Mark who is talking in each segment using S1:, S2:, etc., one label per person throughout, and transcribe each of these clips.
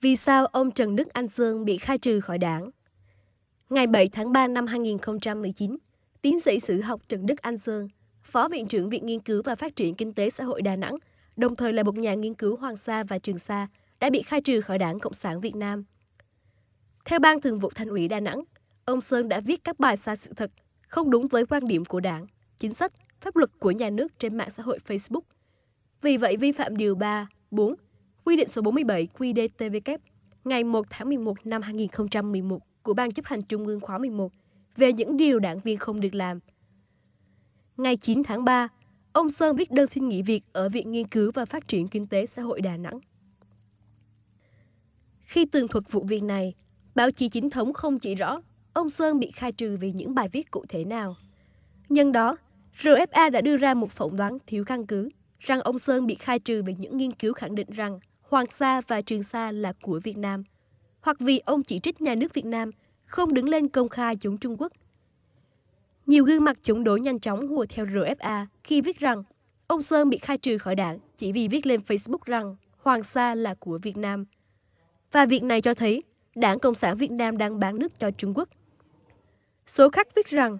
S1: Vì sao ông Trần Đức Anh Sương bị khai trừ khỏi đảng? Ngày 7 tháng 3 năm 2019, tiến sĩ sử học Trần Đức Anh Dương, Phó Viện trưởng Viện Nghiên cứu và Phát triển Kinh tế Xã hội Đà Nẵng, đồng thời là một nhà nghiên cứu Hoàng Sa và Trường Sa, đã bị khai trừ khỏi Đảng Cộng sản Việt Nam. Theo Ban Thường vụ Thành ủy Đà Nẵng, ông Sơn đã viết các bài sai sự thật, không đúng với quan điểm của Đảng, chính sách, pháp luật của nhà nước trên mạng xã hội Facebook. Vì vậy vi phạm điều 3, 4 Quy định số 47 QĐTVK ngày 1 tháng 11 năm 2011 của Ban chấp hành Trung ương khóa 11 về những điều đảng viên không được làm. Ngày 9 tháng 3, ông Sơn viết đơn xin nghỉ việc ở Viện Nghiên cứu và Phát triển Kinh tế Xã hội Đà Nẵng. Khi tường thuật vụ việc này, báo chí chính thống không chỉ rõ ông Sơn bị khai trừ vì những bài viết cụ thể nào. Nhân đó, RFA đã đưa ra một phỏng đoán thiếu căn cứ rằng ông Sơn bị khai trừ vì những nghiên cứu khẳng định rằng Hoàng Sa và Trường Sa là của Việt Nam, hoặc vì ông chỉ trích nhà nước Việt Nam không đứng lên công khai chống Trung Quốc. Nhiều gương mặt chống đối nhanh chóng hùa theo RFA khi viết rằng ông Sơn bị khai trừ khỏi đảng chỉ vì viết lên Facebook rằng Hoàng Sa là của Việt Nam. Và việc này cho thấy Đảng Cộng sản Việt Nam đang bán nước cho Trung Quốc. Số khác viết rằng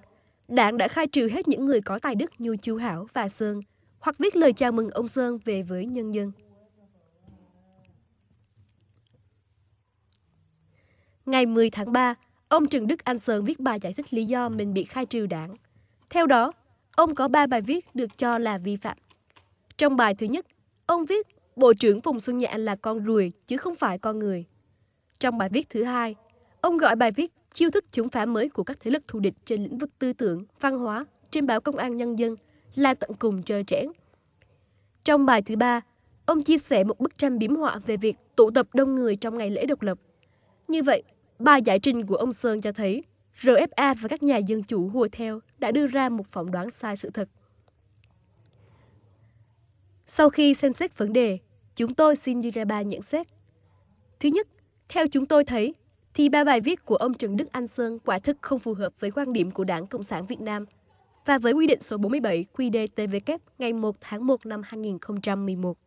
S1: Đảng đã khai trừ hết những người có tài đức như Chu Hảo và Sơn, hoặc viết lời chào mừng ông Sơn về với nhân dân. Ngày 10 tháng 3, ông Trần Đức Anh Sơn viết bài giải thích lý do mình bị khai trừ đảng. Theo đó, ông có 3 bài viết được cho là vi phạm. Trong bài thứ nhất, ông viết Bộ trưởng Phùng Xuân Nhạ là con ruồi chứ không phải con người. Trong bài viết thứ hai, ông gọi bài viết chiêu thức chống phá mới của các thế lực thù địch trên lĩnh vực tư tưởng, văn hóa trên báo Công an Nhân dân là tận cùng trơ trẽn. Trong bài thứ ba, ông chia sẻ một bức tranh biếm họa về việc tụ tập đông người trong ngày lễ độc lập. Như vậy, Bài giải trình của ông Sơn cho thấy RFA và các nhà dân chủ hùa theo đã đưa ra một phỏng đoán sai sự thật. Sau khi xem xét vấn đề, chúng tôi xin đưa ra ba nhận xét. Thứ nhất, theo chúng tôi thấy, thì ba bài viết của ông Trần Đức Anh Sơn quả thực không phù hợp với quan điểm của Đảng Cộng sản Việt Nam và với quy định số 47 QĐ-TVK ngày 1 tháng 1 năm 2011.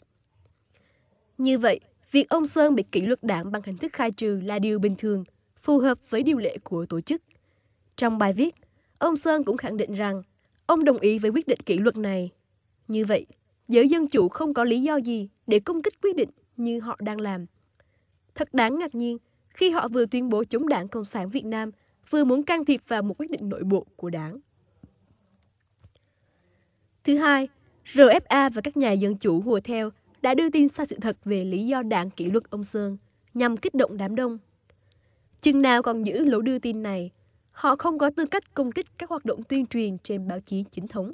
S1: Như vậy, việc ông Sơn bị kỷ luật đảng bằng hình thức khai trừ là điều bình thường – phù hợp với điều lệ của tổ chức. Trong bài viết, ông Sơn cũng khẳng định rằng ông đồng ý với quyết định kỷ luật này. Như vậy, giới dân chủ không có lý do gì để công kích quyết định như họ đang làm. Thật đáng ngạc nhiên khi họ vừa tuyên bố chống đảng Cộng sản Việt Nam, vừa muốn can thiệp vào một quyết định nội bộ của đảng. Thứ hai, RFA và các nhà dân chủ hùa theo đã đưa tin sai sự thật về lý do đảng kỷ luật ông Sơn nhằm kích động đám đông Chừng nào còn giữ lỗ đưa tin này, họ không có tư cách công kích các hoạt động tuyên truyền trên báo chí chính thống.